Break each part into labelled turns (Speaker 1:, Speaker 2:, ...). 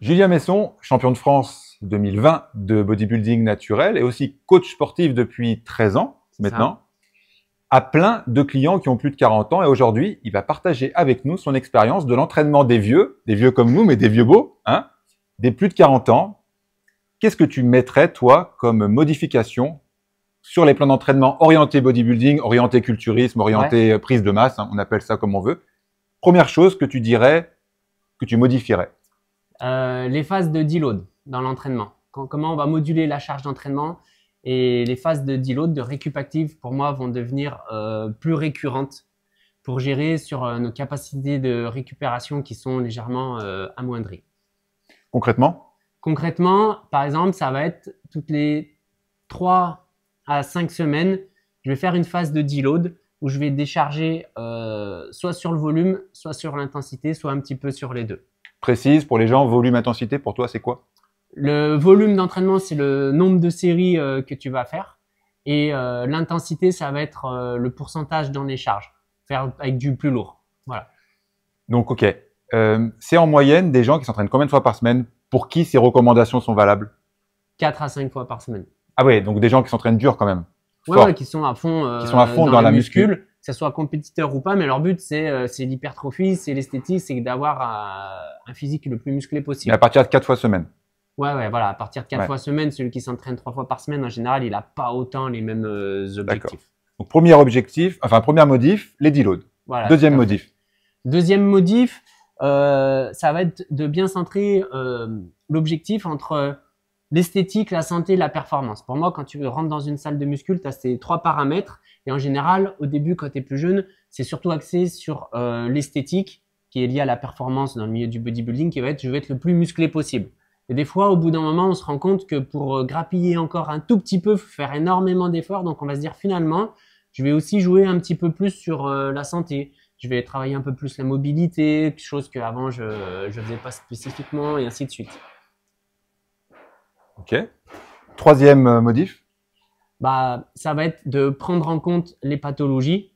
Speaker 1: Julien Messon, champion de France 2020 de bodybuilding naturel et aussi coach sportif depuis 13 ans maintenant, a plein de clients qui ont plus de 40 ans et aujourd'hui, il va partager avec nous son expérience de l'entraînement des vieux, des vieux comme nous, mais des vieux beaux, hein, des plus de 40 ans. Qu'est-ce que tu mettrais, toi, comme modification sur les plans d'entraînement orientés bodybuilding, orientés culturisme, orientés euh, prise de masse, hein, on appelle ça comme on veut Première chose que tu dirais, que tu modifierais
Speaker 2: euh, les phases de deload dans l'entraînement. Comment on va moduler la charge d'entraînement et les phases de deload, de récup pour moi, vont devenir euh, plus récurrentes pour gérer sur euh, nos capacités de récupération qui sont légèrement amoindries. Concrètement Concrètement, par exemple, ça va être toutes les 3 à 5 semaines, je vais faire une phase de deload où je vais décharger soit sur le volume, soit sur l'intensité, soit un petit peu sur les deux
Speaker 1: précise pour les gens, volume, intensité, pour toi, c'est quoi
Speaker 2: Le volume d'entraînement, c'est le nombre de séries euh, que tu vas faire. Et euh, l'intensité, ça va être euh, le pourcentage dans les charges, faire avec du plus lourd. Voilà.
Speaker 1: Donc, OK. c'est en moyenne des gens qui s'entraînent combien de fois par semaine Pour qui ces recommandations sont valables
Speaker 2: 4 à 5 fois par semaine.
Speaker 1: Ah oui, donc des gens qui s'entraînent dur quand même. qui sont à fond, qui sont à fond dans, la muscule
Speaker 2: ça soit compétiteur ou pas, mais leur but, c'est euh, l'hypertrophie, c'est l'esthétique, c'est d'avoir euh, un, physique le plus musclé possible. à
Speaker 1: partir de 4 fois semaine.
Speaker 2: Ouais, voilà, à partir de 4 fois semaine, celui qui s'entraîne 3 fois par semaine, en général, il n'a pas autant les mêmes euh, objectifs.
Speaker 1: Donc, premier objectif, enfin, premier modif, les deloads. Deuxième modif.
Speaker 2: Deuxième modif, ça va être de bien centrer l'objectif entre L'esthétique, la santé, la performance. Pour moi, quand tu rentres dans une salle de muscule, tu as ces trois paramètres. Et en général, au début, quand tu es plus jeune, c'est surtout axé sur euh, l'esthétique qui est liée à la performance dans le milieu du bodybuilding, qui va être je veux être le plus musclé possible. Et des fois, au bout d'un moment, on se rend compte que pour euh, grappiller encore un tout petit peu, faut faire énormément d'efforts. Donc, on va se dire finalement, je vais aussi jouer un petit peu plus sur euh, la santé. Je vais travailler un peu plus la mobilité, chose qu'avant je ne faisais pas spécifiquement, et ainsi de suite.
Speaker 1: Ok. Troisième euh, modif
Speaker 2: bah, Ça va être de prendre en compte les pathologies.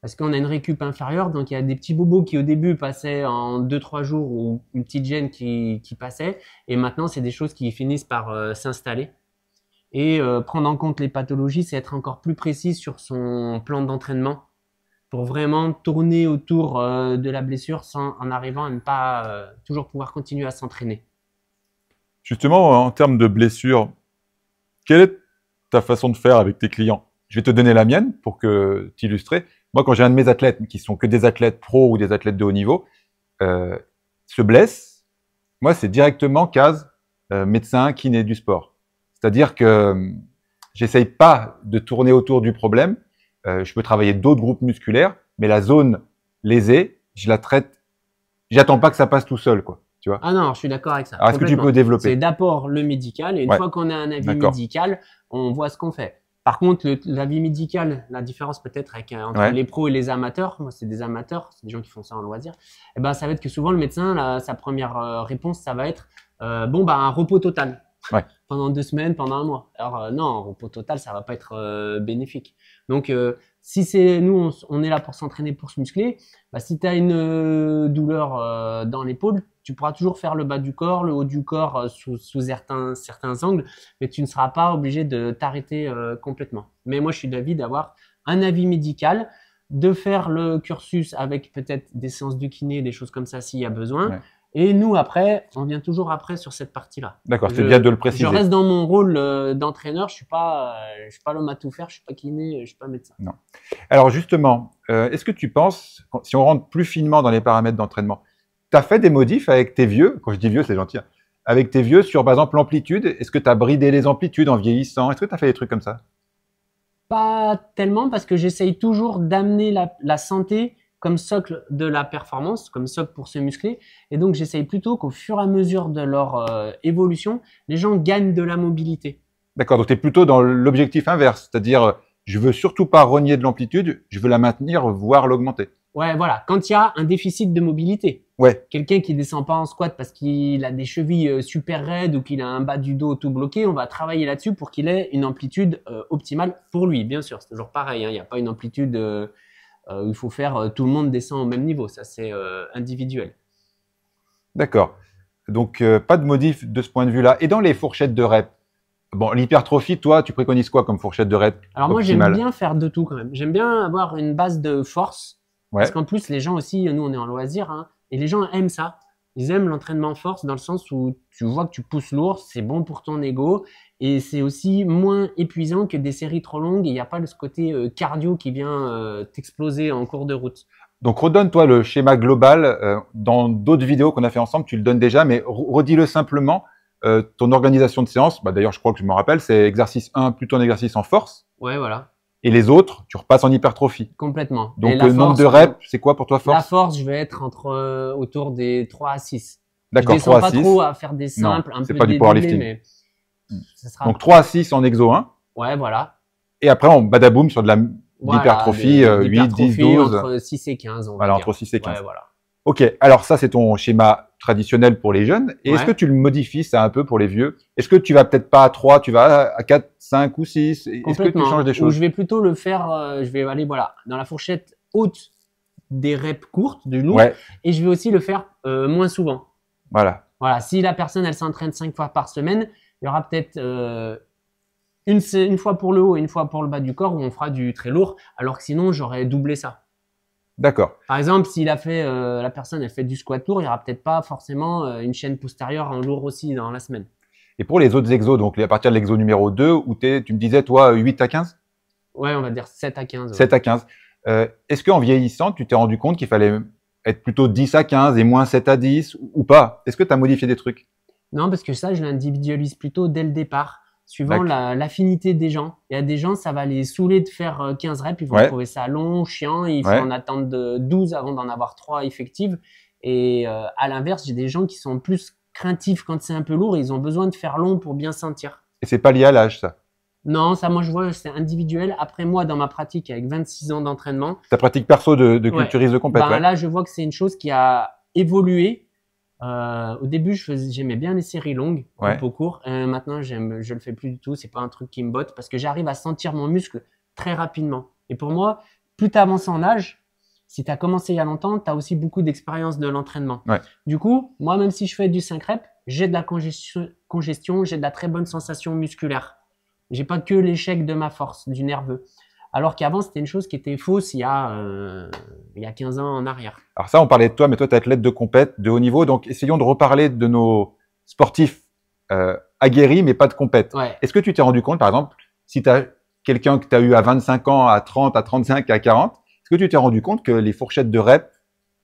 Speaker 2: Parce qu'on a une récup inférieure, donc il y a des petits bobos qui au début passaient en 2-3 jours ou une petite gêne qui, passait. Et maintenant, c'est des choses qui finissent par euh, s'installer. Et euh, prendre en compte les pathologies, c'est être encore plus précis sur son plan d'entraînement pour vraiment tourner autour de la blessure sans, en arrivant à ne pas toujours pouvoir continuer à s'entraîner.
Speaker 1: Justement, euh, en termes de blessures, quelle est ta façon de faire avec tes clients Je vais te donner la mienne pour que t'illustrer. Moi, quand j'ai un de mes athlètes qui sont que des athlètes pro ou des athlètes de haut niveau, euh, se blesse, moi, c'est directement case euh, médecin, kiné du sport. C'est-à-dire que euh, j'essaye pas de tourner autour du problème. Euh, je peux travailler d'autres groupes musculaires, mais la zone lésée, je la traite. J'attends pas que ça passe tout seul, quoi ah non, je suis d'accord avec ça. est-ce que tu peux développer C'est
Speaker 2: d'abord le médical, et une fois qu'on a un avis médical, on voit ce qu'on fait. Par contre, l'avis médical, la différence peut-être avec, euh, entre les pros et les amateurs, moi c'est des amateurs, c'est des gens qui font ça en loisir, et eh ben, ça va être que souvent le médecin, sa première euh, réponse, ça va être euh, bon, bah, un repos total. Pendant deux semaines, pendant un mois. Alors non, un repos total, ça va pas être bénéfique. Donc si c'est nous, on, est là pour s'entraîner, pour se muscler, bah, si tu as une euh, douleur euh, dans l'épaule, tu pourras toujours faire le bas du corps, le haut du corps euh, sous, certains, certains, angles, mais tu ne seras pas obligé de t'arrêter complètement. Mais moi, je suis d'avis d'avoir un avis médical, de faire le cursus avec peut-être des séances de kiné, des choses comme ça s'il y a besoin. Et nous, après, on vient toujours après sur cette partie-là. D'accord, c'est bien de le préciser. Je reste dans mon rôle euh, d'entraîneur, je suis pas, euh, suis pas l'homme à tout faire, je suis pas kiné, je suis pas médecin.
Speaker 1: Non. Alors justement, euh, est-ce que tu penses, si on rentre plus finement dans les paramètres d'entraînement, tu as fait des modifs avec tes vieux, quand je dis vieux, c'est gentil, hein. avec tes vieux sur, par exemple, l'amplitude, est-ce que tu as bridé les amplitudes en vieillissant Est-ce que tu as fait des trucs comme ça
Speaker 2: Pas tellement, parce que j'essaye toujours d'amener la, la santé comme socle de la performance, comme socle pour se muscler. Et donc j'essaye plutôt qu'au fur et à mesure de leur euh, évolution, les gens gagnent de la mobilité.
Speaker 1: D'accord, donc tu es plutôt dans l'objectif inverse, c'est-à-dire euh, je veux surtout pas renier de l'amplitude, je veux la maintenir, voire l'augmenter.
Speaker 2: Ouais, voilà, quand il y a un déficit de mobilité. Ouais. Quelqu'un qui descend pas en squat parce qu'il a des chevilles euh, super raides ou qu'il a un bas du dos tout bloqué, on va travailler là-dessus pour qu'il ait une amplitude optimale pour lui, bien sûr. C'est toujours pareil, hein, il n'y a pas une amplitude... Euh, il faut faire euh, tout le monde descend au même niveau. Ça, c'est euh, individuel.
Speaker 1: D'accord. Donc, pas de modif de ce point de vue-là. Et dans les fourchettes de rep Bon, l'hypertrophie, toi, tu préconises quoi comme fourchette de rep Alors moi, j'aime bien
Speaker 2: faire de tout quand même. J'aime bien avoir une base de force. Parce qu'en plus, les gens aussi, nous, on est en loisir, hein, et les gens aiment ça. Ils aiment l'entraînement force dans le sens où tu vois que tu pousses lourd, c'est bon pour ton ego, et c'est aussi moins épuisant que des séries trop longues. Il n'y a pas ce côté euh, cardio qui vient euh, t'exploser en cours de route. Donc
Speaker 1: redonne-toi le schéma global. Euh, dans d'autres vidéos qu'on a fait ensemble, tu le donnes déjà, mais redis-le simplement. ton organisation de séance, bah d'ailleurs je crois que je me rappelle, c'est exercice 1 plutôt un exercice en
Speaker 2: force. Ouais, voilà.
Speaker 1: Et les autres, tu repasses en hypertrophie. Complètement. Donc le nombre de reps, c'est quoi pour toi force La
Speaker 2: force, je vais être entre autour des 3 à 6. D'accord, 3 à 6. Je pas trop à faire des simples, un peu pas du powerlifting. Mais... Mm.
Speaker 1: Donc 3 à 6 en exo 1.
Speaker 2: Ouais, voilà.
Speaker 1: Et après, on badaboum sur de euh, l'hypertrophie 8, 10, 12. Entre
Speaker 2: 6 et 15. On voilà, dire.
Speaker 1: entre 6 et 15. Ouais, voilà. Ok, alors ça, c'est ton schéma traditionnel pour les jeunes. Et est-ce que tu le modifies ça un peu pour les vieux Est-ce que tu vas peut-être pas à 3, tu vas à 4, 5 ou 6 Est-ce que tu changes des choses je vais
Speaker 2: plutôt le faire, euh, je vais aller voilà, dans la fourchette haute des reps courtes, du lourd. Et je vais aussi le faire euh, moins souvent. Voilà. Voilà, si la personne, elle s'entraîne 5 fois par semaine, il y aura peut-être euh, une, une, fois pour le haut et une fois pour le bas du corps où on fera du très lourd, alors que sinon j'aurais doublé ça. D'accord. Par exemple, s'il a fait euh, la personne a fait du squat lourd, il n'y aura peut-être pas forcément euh, une chaîne postérieure en lourd aussi dans la semaine.
Speaker 1: Et pour les autres exos, donc à partir de l'exo numéro 2, où es, tu me disais toi 8 à 15
Speaker 2: Ouais, on va dire 7 à 15. 7
Speaker 1: à 15. Est-ce qu'en vieillissant, tu t'es rendu compte qu'il fallait être plutôt 10 à 15 et moins 7 à 10 ou pas Est-ce que tu as modifié des trucs
Speaker 2: non, parce que ça, je l'individualise plutôt dès le départ, suivant l'affinité des gens. Il y a des gens, ça va les saouler de faire 15 euh, reps, ils vont trouver ça long, chiant, il faut en attendre de 12 avant d'en avoir 3 effectives. Et euh, à l'inverse, j'ai des gens qui sont plus craintifs quand c'est un peu lourd, ils ont besoin de faire long pour bien sentir.
Speaker 1: Et c'est pas lié à l'âge, ça
Speaker 2: non, ça, moi, je vois, c'est individuel. Après, moi, dans ma pratique, avec 26 ans d'entraînement.
Speaker 1: Ta pratique perso de, de culturiste de compétition. Ben, là,
Speaker 2: je vois que c'est une chose qui a évolué euh, au début, j'aimais bien les séries longues, un peu courtes. Euh, maintenant, j'aime, je le fais plus du tout. C'est pas un truc qui me botte parce que j'arrive à sentir mon muscle très rapidement. Et pour moi, plus tu en âge, si tu as commencé il y a longtemps, tu as aussi beaucoup d'expérience de l'entraînement. Du coup, moi, même si je fais du 5 reps, j'ai de la congestion j'ai de la très bonne sensation musculaire. J'ai pas que l'échec de ma force, du nerveux alors qu'avant c'était une chose qui était fausse il y, a, euh, il y a 15 ans en arrière.
Speaker 1: Alors ça, on parlait de toi, mais toi, tu es athlète de compète, de haut niveau, donc essayons de reparler de nos sportifs euh, aguerris, mais pas de compète. Est-ce que tu t'es rendu compte, par exemple, si tu as quelqu'un que tu as eu à 25 ans, à 30, à 35, à 40, est-ce que tu t'es rendu compte que les fourchettes de rep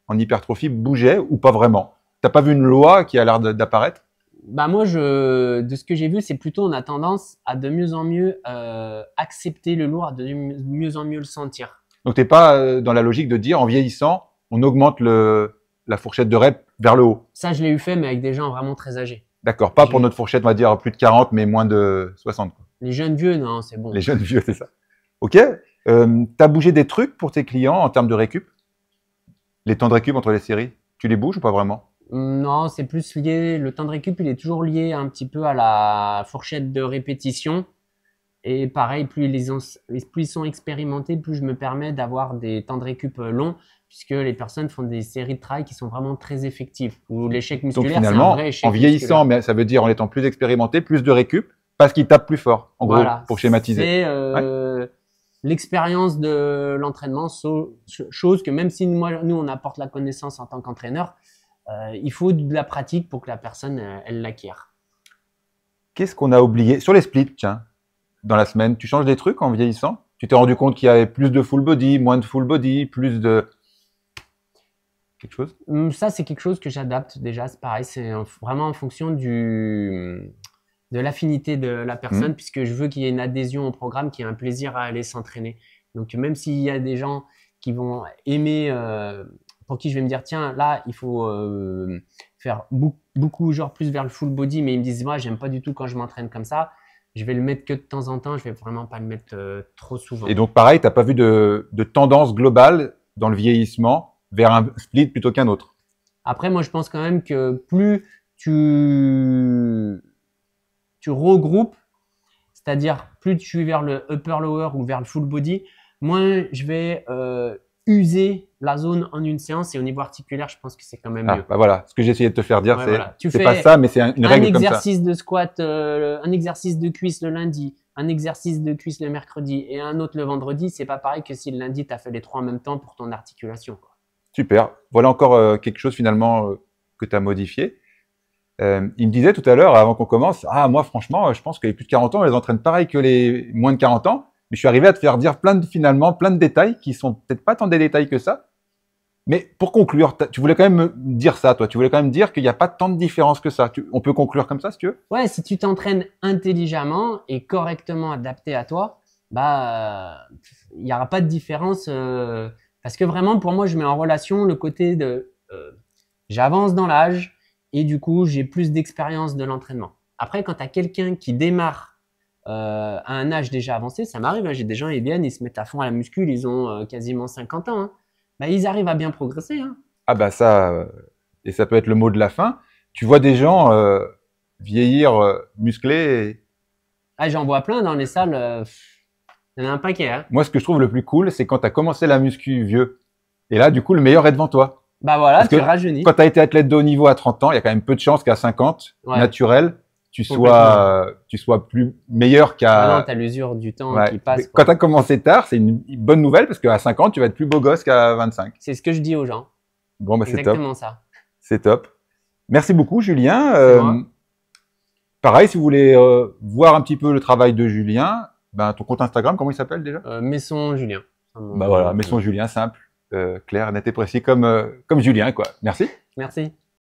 Speaker 1: en hypertrophie bougeaient ou pas vraiment T'as pas vu une loi qui a l'air d'apparaître
Speaker 2: bah moi, je, de ce que j'ai vu, c'est plutôt on a tendance à de mieux en mieux euh, accepter le lourd, à de mieux en mieux le sentir.
Speaker 1: Donc t'es pas euh, dans la logique de dire en vieillissant, on augmente la fourchette de rep vers le haut.
Speaker 2: Ça, je l'ai eu fait, mais avec des gens vraiment très âgés.
Speaker 1: D'accord, pas pour notre fourchette, on va dire plus de 40, mais moins de 60.
Speaker 2: Les jeunes vieux, non, c'est bon. Les jeunes vieux,
Speaker 1: c'est ça. Ok. Euh, T'as bougé des trucs pour tes clients en termes de récup Les temps de récup entre les séries Tu les bouges ou pas vraiment
Speaker 2: non, c'est plus lié. Le temps de récup, il est toujours lié un petit peu à la fourchette de répétition. Et pareil, plus ils, sont expérimentés, plus je me permets d'avoir des temps de récup euh, longs, puisque les personnes font des séries de travail qui sont vraiment très effectives. Ou l'échec musculaire, c'est vrai échec. En vieillissant, mais
Speaker 1: ça veut dire en étant plus expérimenté, plus de récup, parce qu'ils tapent plus fort, en gros, pour schématiser. C'est
Speaker 2: euh, l'expérience de l'entraînement, chose que même si nous on apporte la connaissance en tant qu'entraîneur, euh, il faut de la pratique pour que la personne, euh, elle l'acquiert.
Speaker 1: Qu'est-ce qu'on a oublié Sur les splits, tiens, dans la semaine, tu changes des trucs en vieillissant Tu t'es rendu compte qu'il y avait plus de full body, moins de full body, plus de...
Speaker 2: Quelque chose hum, Ça, c'est quelque chose que j'adapte déjà. C'est pareil, c'est vraiment en fonction de l'affinité de la personne, mmh. puisque je veux qu'il y ait une adhésion au programme, qu'il y ait un plaisir à aller s'entraîner. Donc, même s'il y a des gens qui vont aimer euh, pour qui je vais me dire tiens là il faut euh, faire beaucoup, genre plus vers le full body mais ils me disent moi j'aime pas du tout quand je m'entraîne comme ça je vais le mettre que de temps en temps je vais vraiment pas le mettre euh, trop souvent et donc
Speaker 1: pareil t'as pas vu de, tendance globale dans le vieillissement vers un split plutôt qu'un autre
Speaker 2: après moi je pense quand même que plus tu tu regroupes c'est-à-dire plus tu es vers le upper lower ou vers le full body moins je vais euh, user la zone en une séance et au niveau articulaire, je pense que c'est quand même ah,
Speaker 1: Bah voilà, ce que j'essayais de te faire dire, c'est pas ça, mais c'est une règle un comme ça. exercice
Speaker 2: de squat, euh, un exercice de cuisse le lundi, un exercice de cuisse le mercredi et un autre le vendredi, c'est pas pareil que si le lundi tu as fait les trois en même temps pour ton articulation.
Speaker 1: Super. Voilà encore euh, quelque chose finalement euh, que tu as modifié. il me disait tout à l'heure, avant qu'on commence, ah moi franchement, je pense que les plus de 40 ans, elles les entraîne pareil que les moins de 40 ans je suis arrivé à te faire dire plein de, finalement, plein de détails qui sont peut-être pas tant des détails que ça. Mais pour conclure, tu voulais quand même me dire ça, toi. Tu voulais quand même dire qu'il n'y a pas tant de différence que ça. on peut conclure
Speaker 2: comme ça, si tu veux Ouais, si tu t'entraînes intelligemment et correctement adapté à toi, bah, il n'y aura pas de différence. Euh, parce que vraiment, pour moi, je mets en relation le côté de euh, j'avance dans l'âge et du coup, j'ai plus d'expérience de l'entraînement. Après, quand tu as quelqu'un qui démarre euh, à un âge déjà avancé, ça m'arrive, hein. j'ai des gens, ils viennent, ils se mettent à fond à la muscule, ils ont euh, quasiment 50 ans, hein. bah, ils arrivent à bien progresser. Hein.
Speaker 1: Ah bah ça, euh, et ça peut être le mot de la fin, tu vois des gens vieillir musclés.
Speaker 2: Ah j'en vois plein dans les salles, il y en a un paquet.
Speaker 1: Moi ce que je trouve le plus cool, c'est quand tu as commencé la muscu vieux, et là du coup le meilleur est devant toi.
Speaker 2: Bah voilà, tu que rajeunis.
Speaker 1: Quand tu as été athlète de haut niveau à 30 ans, il y a quand même peu de chances qu'à 50, naturel, tu sois, euh, tu sois plus meilleur qu'à. Ah non, t'as
Speaker 2: l'usure du temps qui
Speaker 1: passe. Quand t'as commencé tard, c'est une bonne nouvelle parce qu'à 50, tu vas être plus beau gosse qu'à 25. C'est ce que je dis aux gens. Bon, bah, c'est top. Exactement ça. C'est top. Merci beaucoup, Julien. Euh, pareil, si vous voulez euh, voir un petit peu le travail de Julien, ben, ton compte Instagram,
Speaker 2: comment il s'appelle déjà Maison Julien.
Speaker 1: Bah voilà, Maison Julien, simple, clair, net et précis, comme, comme Julien, quoi. Merci.
Speaker 2: Merci.